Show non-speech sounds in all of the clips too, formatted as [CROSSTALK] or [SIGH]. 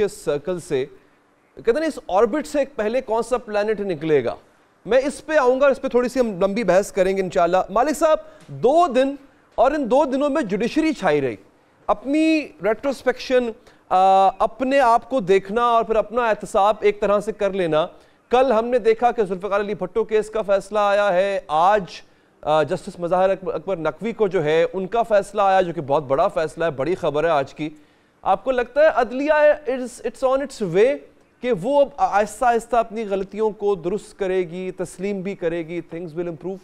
विनक्षियस circle से कहते ना इस ऑर्बिट से पहले कौन सा प्लानट निकलेगा मैं इस पे आऊँगा इस पर थोड़ी सी हम लंबी बहस करेंगे इन मालिक साहब दो दिन और इन दो दिनों में जुडिशरी छाई रही अपनी रेट्रोस्पेक्शन अपने आप को देखना और फिर अपना एहतसाब एक तरह से कर लेना कल हमने देखा कि जुल्फ़ार अली भट्टो केस का फैसला आया है आज जस्टिस मज़ाहर अकबर नकवी को जो है उनका फैसला आया जो कि बहुत बड़ा फैसला है बड़ी खबर है आज की आपको लगता है अदलिया it's it's on it's way कि वो अब आहिस्ता आहिस्ता अपनी गलतियों को दुरुस्त करेगी तस्लीम भी करेगी थिंग्स विल इम्प्रूव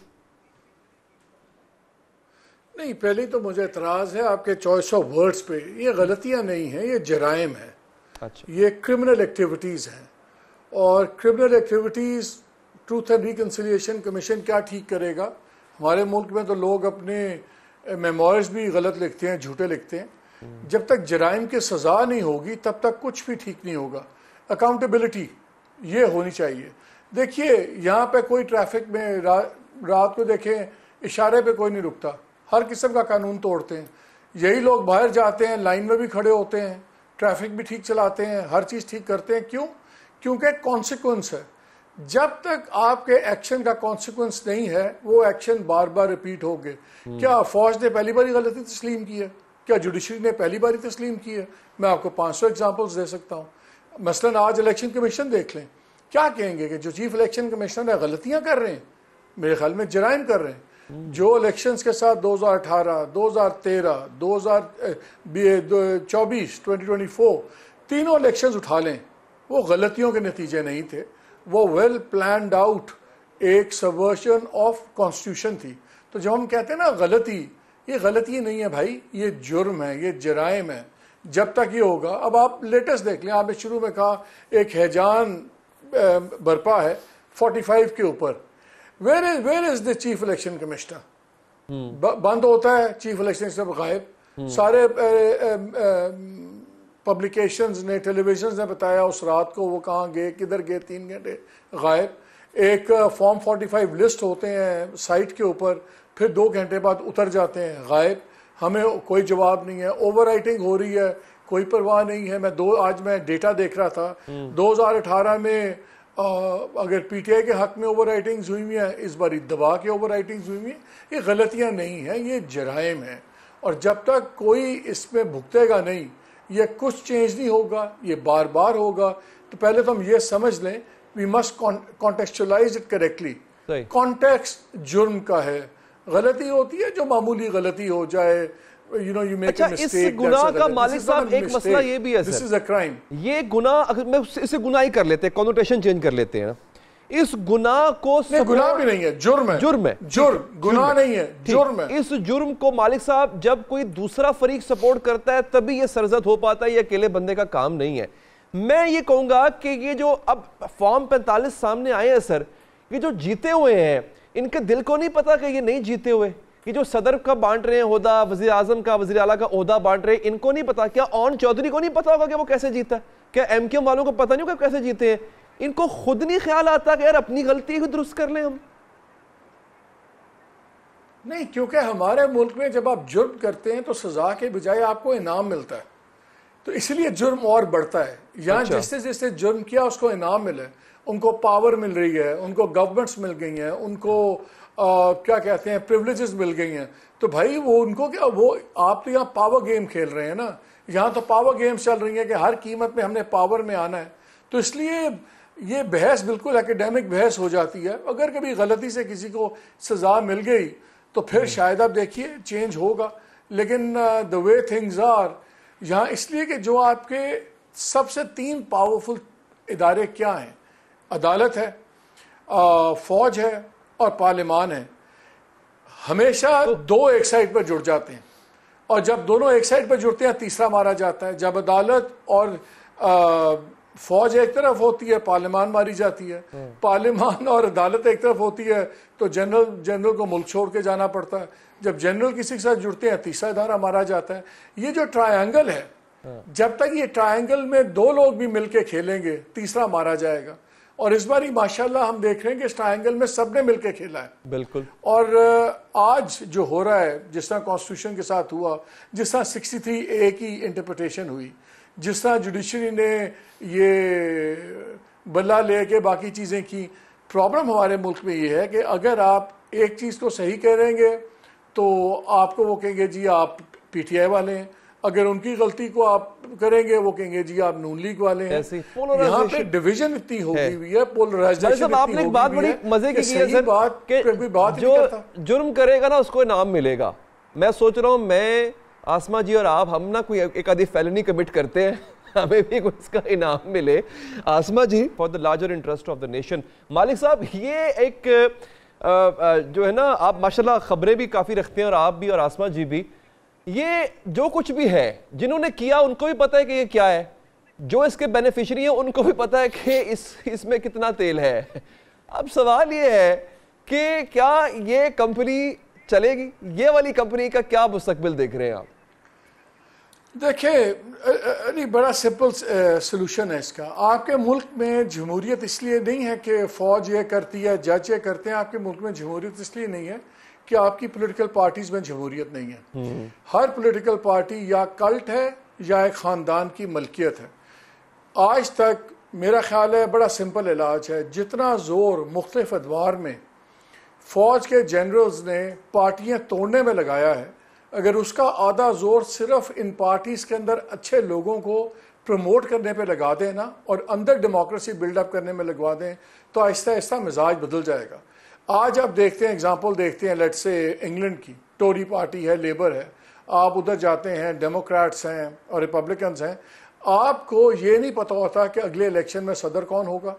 नहीं पहले तो मुझे एतराज़ है आपके चॉइस ऑफ वर्ड्स पे ये गलतियां नहीं हैं ये जराइम है अच्छा। ये क्रिमिनल एक्टिविटीज़ हैं और criminal activities truth and reconciliation commission क्या ठीक करेगा हमारे मुल्क में तो लोग अपने मेमोरीज भी गलत लिखते हैं झूठे लिखते हैं जब तक जराइम की सज़ा नहीं होगी तब तक कुछ भी ठीक नहीं होगा अकाउंटेबिलिटी ये होनी चाहिए देखिए यहाँ पे कोई ट्रैफिक में रा, रात को देखें इशारे पे कोई नहीं रुकता हर किस्म का कानून तोड़ते हैं यही लोग बाहर जाते हैं लाइन में भी खड़े होते हैं ट्रैफिक भी ठीक चलाते हैं हर चीज़ ठीक करते हैं क्यों क्योंकि कॉन्सिक्वेंस है जब तक आपके एक्शन का कॉन्सिक्वेंस नहीं है वो एक्शन बार बार रिपीट हो गए क्या फौज ने पहली बार गलती तस्लीम की है क्या जुडिशरी ने पहली बार ही तस्लीम की है मैं आपको 500 एग्जाम्पल्स दे सकता हूँ मसलन आज इलेक्शन कमीशन देख लें क्या कहेंगे कि जो चीफ इलेक्शन कमिश्नर है गलतियाँ कर रहे हैं मेरे ख्याल में जराइम कर रहे हैं जो इलेक्शन के साथ 2018, 2013, 2024, 2024 तीनों इलेक्शन उठा लें वो गलतियों के नतीजे नहीं थे वो वेल प्लान आउट एक सबवर्शन ऑफ कॉन्स्टिट्यूशन थी तो जब हम कहते हैं ना गलती ये गलती नहीं है भाई ये जुर्म है ये जराइम है जब तक ये होगा अब आप लेटेस्ट देख लें आपने शुरू में कहा एक हैजान बरपा है 45 के ऊपर where is where is the chief election commissioner बंद होता है चीफ इलेक्शन सब गायब हम्म। सारे पब्लिकेशंस ने टेलीविजन ने बताया उस रात को वो कहाँ गए किधर गए तीन घंटे गायब एक फॉर्म 45 लिस्ट होते हैं साइट के ऊपर फिर दो घंटे बाद उतर जाते हैं गायब हमें कोई जवाब नहीं है ओवर राइटिंग हो रही है कोई परवाह नहीं है मैं दो आज मैं डेटा देख रहा था 2018 हम्म। में आ, अगर पीटीआई के हक में ओवर राइटिंग्स हुई हुई हैं इस बार दबा के ओवर राइटिंग्स हुई हुई हैं ये गलतियां नहीं हैं ये जराइम हैं और जब तक कोई इसमें भुगतेगा नहीं ये कुछ चेंज नहीं होगा ये बार बार होगा तो पहले तो हम ये समझ लें we must contextualize it correctly context जुर्म का है गलती होती है जो मामूली गलती हो जाए you know you make a mistake इस गुनाह का मालिक साहब एक मसला ये भी है दिस इज अ क्राइम ये गुनाह अगर मैं इसे गुनाह ही कर लेते हैं कॉन्नोटेशन चेंज कर लेते हैं इस गुनाह को गुनाह भी नहीं है जुर्म है जुर्म है जुर्म गुनाह नहीं है जुर्म है इस जुर्म को मालिक साहब जब कोई दूसरा फरीक सपोर्ट करता है तभी ये सरजद हो पाता है ये अकेले बंदे का काम नहीं है मैं ये कहूंगा कि ये जो अब फॉर्म पैंतालीस सामने आए हैं सर कि जो जीते हुए हैं इनके दिल को नहीं पता कि ये नहीं जीते हुए कि जो सदर का बांट रहे हैं अहदा वजी आजम का वजी अला का उहदा बांट रहे हैं इनको नहीं पता क्या ऑन चौधरी को नहीं पता होगा कि वो कैसे जीता क्या एम के वालों को पता नहीं होगा कैसे जीते हैं इनको खुद नहीं ख्याल आता कि यार अपनी गलती ही दुरुस्त कर लें हम नहीं क्योंकि हमारे मुल्क में जब आप जुर्म करते हैं तो सजा के बजाय आपको इनाम मिलता है तो इसलिए जुर्म और बढ़ता है यहाँ अच्छा। जिससे जिससे जुर्म किया उसको इनाम मिले उनको पावर मिल रही है उनको गवर्नमेंट्स मिल गई हैं उनको आ, क्या कहते हैं प्रिवलेजेस मिल गई हैं तो भाई वो उनको क्या वो आप तो यहाँ पावर गेम खेल रहे हैं ना यहाँ तो पावर गेम्स चल रही हैं कि हर कीमत में हमने पावर में आना है तो इसलिए ये बहस बिल्कुल एकेडमिक बहस हो जाती है अगर कभी गलती से किसी को सज़ा मिल गई तो फिर हम्म। शायद आप देखिए चेंज होगा लेकिन द वे थिंग्स आर यहाँ इसलिए कि जो आपके सबसे तीन पावरफुल इदारे क्या हैं अदालत है आ, फौज है और पार्लियामान है हमेशा दो एक साइड पर जुड़ जाते हैं और जब दोनों एक साइड पर जुड़ते हैं तीसरा मारा जाता है जब अदालत और आ, फौज एक तरफ होती है पार्लियमान मारी जाती है हम्म। पार्लियमान और अदालत एक तरफ होती है तो जनरल जनरल को मुल्क छोड़ के जाना पड़ता है जब जनरल किसी के साथ जुड़ते हैं तीसरा इधारा मारा जाता है ये जो ट्रायंगल है हाँ। जब तक ये ट्रायंगल में दो लोग भी मिलके खेलेंगे तीसरा मारा जाएगा और इस बार ही माशाल्लाह हम देख रहे हैं कि इस ट्राइंगल में सबने मिलकर खेला है बिल्कुल और आज जो हो रहा है जिस तरह कॉन्स्टिट्यूशन के साथ हुआ जिस तरह सिक्सटी थ्री ए की इंटरप्रटेशन हुई जिस तरह जुडिशरी ने ये बल्ला ले के बाकी चीज़ें की प्रॉब्लम हमारे मुल्क में ये है कि अगर आप एक चीज़ को सही करेंगे तो आपको वो कहेंगे जी आप पीटीआई वाले हैं अगर उनकी गलती को आप करेंगे वो कहेंगे जी आप नून लीग वाले हैं यहाँ पे डिवीजन इतनी होगी हुई है पोलराइजेशन आपने एक बात बड़ी मजे की है सर बात कोई बात जो जुर्म करेगा ना उसको इनाम मिलेगा मैं सोच रहा हूँ मैं आसमा जी और आप हम ना कोई एक आधी फैलनी कमिट करते हैं [LAUGHS] हमें भी उसका इनाम मिले Asma ji for the larger interest of the nation Malik साहब ये एक आ, आ, जो है ना आप माशाल्लाह खबरें भी काफ़ी रखते हैं और आप भी और आसमा जी भी ये जो कुछ भी है जिन्होंने किया उनको भी पता है कि ये क्या है जो इसके बेनिफिशरी हैं उनको भी पता है कि इस इसमें कितना तेल है अब सवाल ये है कि क्या ये कंपनी चलेगी ये वाली कंपनी का क्या मुस्तबिल देख रहे हैं आप देखिए अरे बड़ा सिंपल सोल्यूशन है इसका आपके मुल्क में जमहूरियत इसलिए नहीं है कि फ़ौज ये करती है जज ये करते हैं आपके मुल्क में जमहूरियत इसलिए नहीं है कि आपकी पॉलिटिकल पार्टीज में जमहूरियत नहीं है हर पॉलिटिकल पार्टी या कल्ट है या एक ख़ानदान की मलकियत है आज तक मेरा ख्याल है बड़ा सिंपल इलाज है जितना जोर मुख्तफ अदवार में फ़ौज के जनरल्स ने पार्टियाँ तोड़ने में लगाया है अगर उसका आधा जोर सिर्फ इन पार्टीज़ के अंदर अच्छे लोगों को प्रमोट करने पे लगा दें ना और अंदर डेमोक्रेसी बिल्डअप करने में लगवा दें तो आहिस्ता आहिस्ता मिजाज बदल जाएगा आज आप देखते हैं एग्जाम्पल देखते हैं लेट से इंग्लैंड की टोरी पार्टी है लेबर है आप उधर जाते हैं डेमोक्रेट्स हैं और रिपब्लिकन हैं आपको ये नहीं पता होता कि अगले इलेक्शन में सदर कौन होगा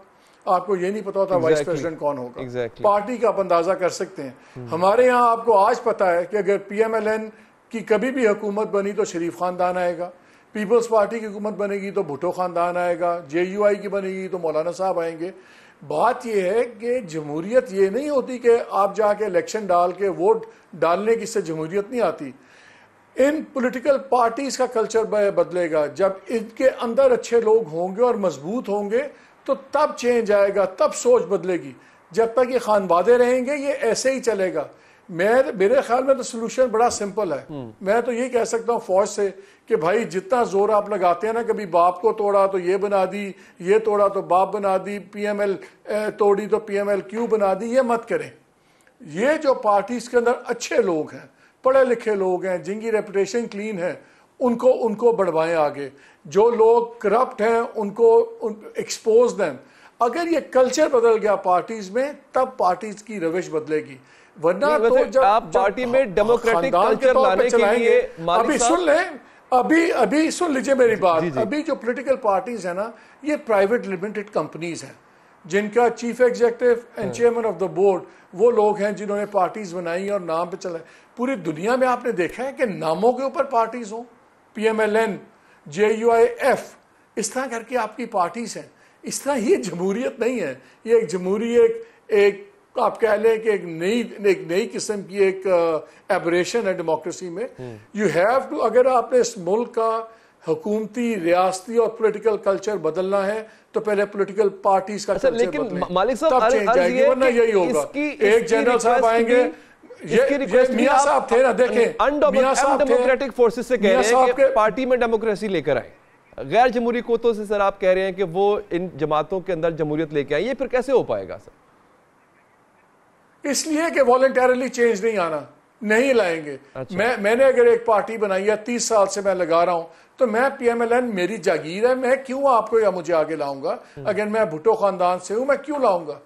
आपको ये नहीं पता होता exactly. वाइस प्रेसिडेंट कौन होगा exactly. पार्टी का आप अंदाजा कर सकते हैं hmm. हमारे यहाँ आपको आज पता है कि अगर पीएमएलएन की कभी भी हुकूमत बनी तो शरीफ खानदान आएगा पीपल्स पार्टी की हुकूमत बनेगी तो भुटो खानदान आएगा जे की बनेगी तो मौलाना साहब आएंगे बात यह है कि जमहूरियत ये नहीं होती कि आप जाके इलेक्शन डाल के वोट डालने की से जमहूरियत नहीं आती इन पॉलिटिकल पार्टीज का कल्चर बदलेगा जब इनके अंदर अच्छे लोग होंगे और मजबूत होंगे तो तब चेंज आएगा तब सोच बदलेगी जब तक ये खान वादे रहेंगे ये ऐसे ही चलेगा मैं तो, मेरे ख्याल में तो सोल्यूशन बड़ा सिंपल है हम्म। मैं तो ये कह सकता हूँ फौज से कि भाई जितना जोर आप लगाते हैं ना कभी बाप को तोड़ा तो ये बना दी ये तोड़ा तो बाप बना दी पीएमएल तोड़ी तो पीएमएल क्यू बना दी ये मत करें ये जो पार्टीज के अंदर अच्छे लोग हैं पढ़े लिखे लोग हैं जिनकी रेपुटेशन क्लीन है उनको उनको बढ़वाएं आगे जो लोग करप्ट हैं उनको एक्सपोज दें अगर ये कल्चर बदल गया पार्टीज में तब पार्टीज की रविश बदलेगी वरना तो जब आप पार्टी में डेमोक्रेटिक कल्चर लाने के लिए अभी सुन ले अभी अभी सुन लीजिए मेरी बात जी, जी. अभी जो पॉलिटिकल पार्टीज है ना ये प्राइवेट लिमिटेड कंपनीज हैं जिनका chief executive and chairman of the board वो लोग हैं जिन्होंने पार्टीज बनाई और नाम पे चलाए पूरी दुनिया में आपने देखा है कि नामों के ऊपर पार्टीज हो P M L N J U I F इस तरह करके आपकी पार्टीज हैं इस तरह ये जमहूरियत नहीं है ये एक जमहूरी एक, एक आप कह लें कि एक नई एक नई किस्म की एक एबरेशन है डेमोक्रेसी में यू हैव टू अगर आपने इस मुल्क का हुकूमती रियासती और पॉलिटिकल कल्चर बदलना है तो पहले पॉलिटिकल पार्टीज का अच्छा, लेकिन मालिक साहब जाएगी वरना यही होगा एक जनरल साहब आएंगे मियाँ साहब थे ना देखें डेमोक्रेटिक फोर्सेस से कह रहे हैं कि पार्टी में डेमोक्रेसी लेकर आए गैर जमहूरी कोतों से सर आप कह रहे हैं कि वो इन जमातों के अंदर जमहूरियत लेके आए ये फिर कैसे हो पाएगा सर इसलिए कि वॉल्टरली चेंज नहीं आना नहीं लाएंगे अच्छा। मैं मैंने अगर एक पार्टी बनाई है तीस साल से मैं लगा रहा हूं तो मैं पीएमएलएन मेरी जागीर है मैं क्यों आपको या मुझे आगे लाऊंगा हम्म। अगर मैं भुट्टो खानदान से हूं मैं क्यों लाऊंगा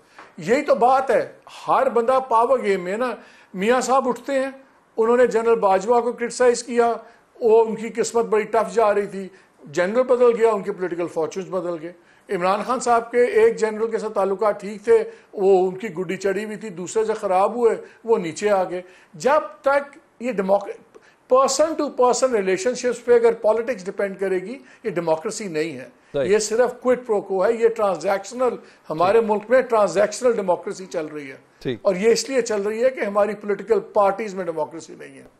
यही तो बात है हर बंदा पावर गेम में ना मियाँ साहब उठते हैं उन्होंने जनरल बाजवा को क्रिटिसाइज किया वो उनकी किस्मत बड़ी टफ जा रही थी जनरल बदल गया उनके पोलिटिकल फॉर्चून बदल गए इमरान खान साहब के एक जनरल के साथ ताल्लुक ठीक थे वो उनकी गुड्डी चढ़ी हुई थी दूसरे जो ख़राब हुए वो नीचे आ गए जब तक ये डेमोक पर्सन टू पर्सन रिलेशनशिप्स पे अगर पॉलिटिक्स डिपेंड करेगी ये डेमोक्रेसी नहीं है ये सिर्फ क्विट प्रोको है ये ट्रांजैक्शनल हमारे मुल्क में ट्रांजैक्शनल डेमोक्रेसी चल रही है और ये इसलिए चल रही है कि हमारी पॉलिटिकल पार्टीज में डेमोक्रेसी नहीं है